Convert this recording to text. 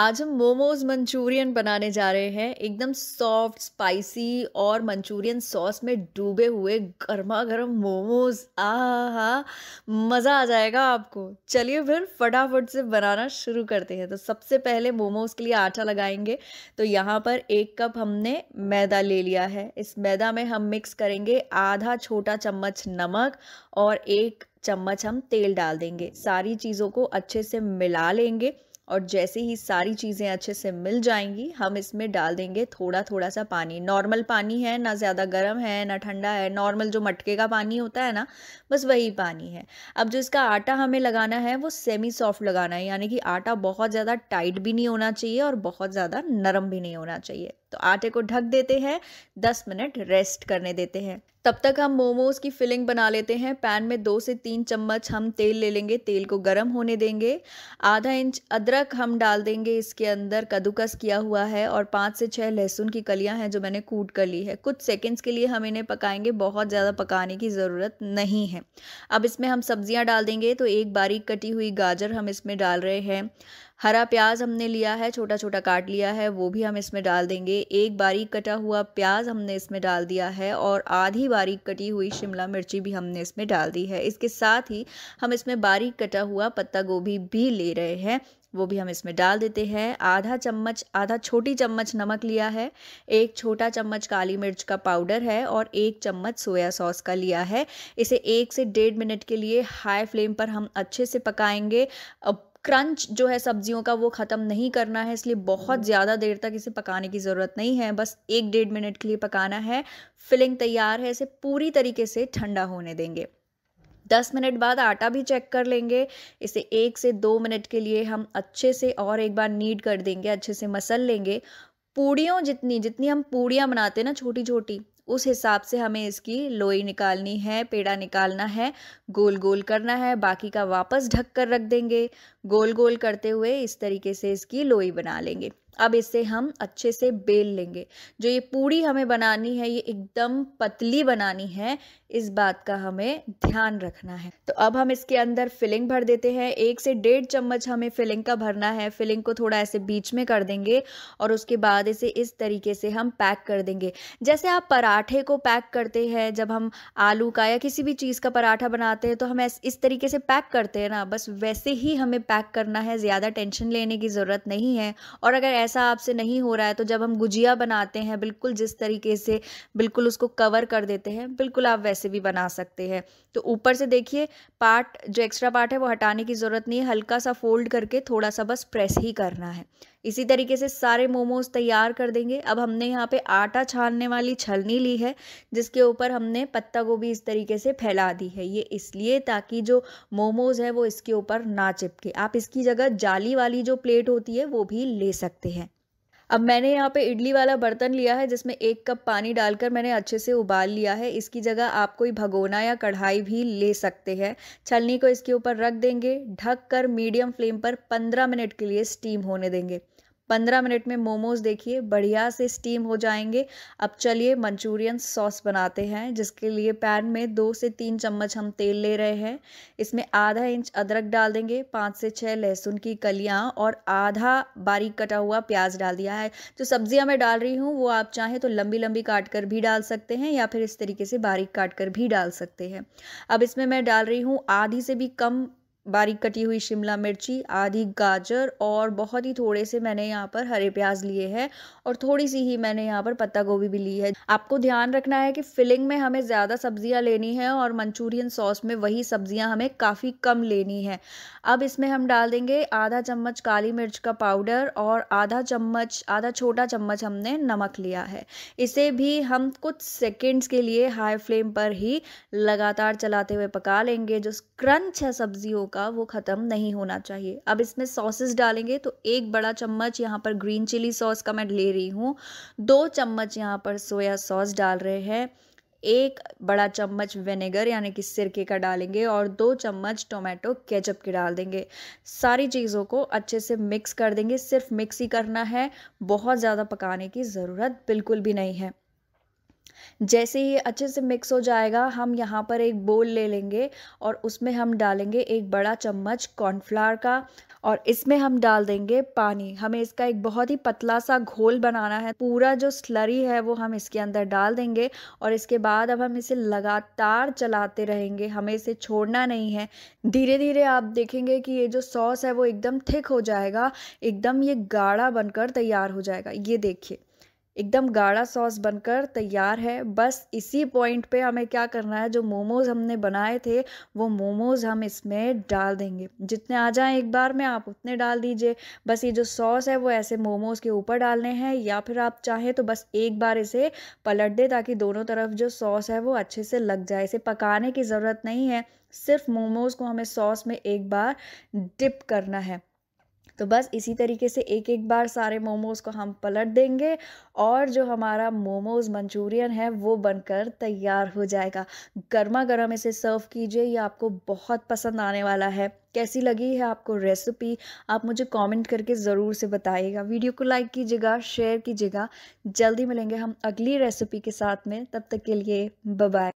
आज हम मोमोज मंचूरियन बनाने जा रहे हैं एकदम सॉफ्ट स्पाइसी और मंचूरियन सॉस में डूबे हुए गर्मा गर्म मोमोज आ हा मज़ा आ जाएगा आपको चलिए फिर फटाफट से बनाना शुरू करते हैं तो सबसे पहले मोमोज के लिए आटा लगाएंगे तो यहाँ पर एक कप हमने मैदा ले लिया है इस मैदा में हम मिक्स करेंगे आधा छोटा चम्मच नमक और एक चम्मच हम तेल डाल देंगे सारी चीज़ों को अच्छे से मिला लेंगे और जैसे ही सारी चीज़ें अच्छे से मिल जाएंगी हम इसमें डाल देंगे थोड़ा थोड़ा सा पानी नॉर्मल पानी है ना ज़्यादा गर्म है ना ठंडा है नॉर्मल जो मटके का पानी होता है ना बस वही पानी है अब जो इसका आटा हमें लगाना है वो सेमी सॉफ्ट लगाना है यानी कि आटा बहुत ज़्यादा टाइट भी नहीं होना चाहिए और बहुत ज़्यादा नरम भी नहीं होना चाहिए तो आटे को ढक देते हैं दस मिनट रेस्ट करने देते हैं तब तक हम मोमोज की फिलिंग बना लेते हैं पैन में दो से तीन चम्मच हम तेल ले लेंगे तेल को गर्म होने देंगे आधा इंच अदरक हम डाल देंगे इसके अंदर कद्दूकस किया हुआ है और पाँच से छः लहसुन की कलियां हैं जो मैंने कूट कर ली है कुछ सेकंड्स के लिए हम इन्हें पकाएंगे बहुत ज़्यादा पकाने की ज़रूरत नहीं है अब इसमें हम सब्जियाँ डाल देंगे तो एक बारीक कटी हुई गाजर हम इसमें डाल रहे हैं हरा प्याज हमने लिया है छोटा छोटा काट लिया है वो भी हम इसमें डाल देंगे एक बारीक कटा हुआ प्याज हमने इसमें डाल दिया है और आधी बारीक कटी हुई शिमला मिर्ची भी हमने इसमें डाल दी है इसके साथ ही हम इसमें बारीक कटा हुआ पत्ता गोभी भी ले रहे हैं वो भी हम इसमें डाल देते हैं आधा चम्मच आधा छोटी चम्मच नमक लिया है एक छोटा चम्मच काली मिर्च का पाउडर है और एक चम्मच सोया सॉस का लिया है इसे एक से डेढ़ मिनट के लिए हाई फ्लेम पर हम अच्छे से पकाएंगे क्रंच जो है सब्जियों का वो ख़त्म नहीं करना है इसलिए बहुत हम्म। ज़्यादा देर तक इसे पकाने की ज़रूरत नहीं है बस एक डेढ़ मिनट के लिए पकाना है फिलिंग तैयार है इसे पूरी तरीके से ठंडा होने देंगे दस मिनट बाद आटा भी चेक कर लेंगे इसे एक से दो मिनट के लिए हम अच्छे से और एक बार नीड कर देंगे अच्छे से मसल लेंगे पूड़ियों जितनी जितनी हम पूड़ियाँ बनाते हैं ना छोटी छोटी उस हिसाब से हमें इसकी लोई निकालनी है पेड़ा निकालना है गोल गोल करना है बाकी का वापस ढक कर रख देंगे गोल गोल करते हुए इस तरीके से इसकी लोई बना लेंगे अब इसे हम अच्छे से बेल लेंगे जो ये पूड़ी हमें बनानी है ये एकदम पतली बनानी है इस बात का हमें ध्यान रखना है तो अब हम इसके अंदर फिलिंग भर देते हैं एक से डेढ़ चम्मच हमें फिलिंग का भरना है फिलिंग को थोड़ा ऐसे बीच में कर देंगे और उसके बाद इसे इस तरीके से हम पैक कर देंगे जैसे आप पराठे को पैक करते हैं जब हम आलू का या किसी भी चीज़ का पराठा बनाते हैं तो हम इस तरीके से पैक करते हैं ना बस वैसे ही हमें पैक करना है ज़्यादा टेंशन लेने की ज़रूरत नहीं है और अगर ऐसा आपसे नहीं हो रहा है तो जब हम गुजिया बनाते हैं बिल्कुल जिस तरीके से बिल्कुल उसको कवर कर देते हैं बिल्कुल आप वैसे भी बना सकते हैं तो ऊपर से देखिए पार्ट जो एक्स्ट्रा पार्ट है वो हटाने की ज़रूरत नहीं है हल्का सा फोल्ड करके थोड़ा सा बस प्रेस ही करना है इसी तरीके से सारे मोमोज़ तैयार कर देंगे अब हमने यहाँ पे आटा छानने वाली छलनी ली है जिसके ऊपर हमने पत्ता गोभी इस तरीके से फैला दी है ये इसलिए ताकि जो मोमोज़ है वो इसके ऊपर ना चिपके आप इसकी जगह जाली वाली जो प्लेट होती है वो भी ले सकते हैं अब मैंने यहाँ पे इडली वाला बर्तन लिया है जिसमें एक कप पानी डालकर मैंने अच्छे से उबाल लिया है इसकी जगह आप कोई भगोना या कढ़ाई भी ले सकते हैं छलनी को इसके ऊपर रख देंगे ढक कर मीडियम फ्लेम पर 15 मिनट के लिए स्टीम होने देंगे पंद्रह मिनट में मोमोज देखिए बढ़िया से स्टीम हो जाएंगे अब चलिए मंचूरियन सॉस बनाते हैं जिसके लिए पैन में दो से तीन चम्मच हम तेल ले रहे हैं इसमें आधा इंच अदरक डाल देंगे पाँच से छः लहसुन की कलियाँ और आधा बारीक कटा हुआ प्याज डाल दिया है जो सब्जियाँ मैं डाल रही हूँ वो आप चाहें तो लंबी लंबी काट कर भी डाल सकते हैं या फिर इस तरीके से बारीक काट कर भी डाल सकते हैं अब इसमें मैं डाल रही हूँ आधी से भी कम बारीक कटी हुई शिमला मिर्ची आधी गाजर और बहुत ही थोड़े से मैंने यहाँ पर हरे प्याज लिए हैं और थोड़ी सी ही मैंने यहाँ पर पत्ता गोभी भी ली है आपको ध्यान रखना है कि फिलिंग में हमें ज़्यादा सब्जियाँ लेनी है और मंचूरियन सॉस में वही सब्जियाँ हमें काफ़ी कम लेनी है अब इसमें हम डाल देंगे आधा चम्मच काली मिर्च का पाउडर और आधा चम्मच आधा छोटा चम्मच हमने नमक लिया है इसे भी हम कुछ सेकेंड्स के लिए हाई फ्लेम पर ही लगातार चलाते हुए पका लेंगे जो क्रंच है सब्जियों का वो ख़त्म नहीं होना चाहिए अब इसमें सॉसेस डालेंगे तो एक बड़ा चम्मच यहाँ पर ग्रीन चिली सॉस का मैं ले रही हूँ दो चम्मच यहाँ पर सोया सॉस डाल रहे हैं एक बड़ा चम्मच विनेगर यानी कि सिरके का डालेंगे और दो चम्मच टोमेटो केचप के डाल देंगे सारी चीज़ों को अच्छे से मिक्स कर देंगे सिर्फ मिक्स ही करना है बहुत ज़्यादा पकाने की ज़रूरत बिल्कुल भी नहीं है जैसे ही अच्छे से मिक्स हो जाएगा हम यहाँ पर एक बोल ले लेंगे और उसमें हम डालेंगे एक बड़ा चम्मच कॉर्नफ्लावर का और इसमें हम डाल देंगे पानी हमें इसका एक बहुत ही पतला सा घोल बनाना है पूरा जो स्लरी है वो हम इसके अंदर डाल देंगे और इसके बाद अब हम इसे लगातार चलाते रहेंगे हमें इसे छोड़ना नहीं है धीरे धीरे आप देखेंगे कि ये जो सॉस है वो एकदम थिक हो जाएगा एकदम ये गाढ़ा बनकर तैयार हो जाएगा ये देखिए एकदम गाढ़ा सॉस बनकर तैयार है बस इसी पॉइंट पे हमें क्या करना है जो मोमोज़ हमने बनाए थे वो मोमोज़ हम इसमें डाल देंगे जितने आ जाएं एक बार में आप उतने डाल दीजिए बस ये जो सॉस है वो ऐसे मोमोज़ के ऊपर डालने हैं या फिर आप चाहें तो बस एक बार इसे पलट दें ताकि दोनों तरफ जो सॉस है वो अच्छे से लग जाए इसे पकाने की ज़रूरत नहीं है सिर्फ मोमोज़ को हमें सॉस में एक बार डिप करना है तो बस इसी तरीके से एक एक बार सारे मोमोज़ को हम पलट देंगे और जो हमारा मोमोज़ मंचूरियन है वो बनकर तैयार हो जाएगा गर्मा गर्म इसे सर्व कीजिए ये आपको बहुत पसंद आने वाला है कैसी लगी है आपको रेसिपी आप मुझे कमेंट करके ज़रूर से बताइएगा वीडियो को लाइक कीजिएगा शेयर कीजिएगा जल्दी मिलेंगे हम अगली रेसिपी के साथ में तब तक के लिए बाय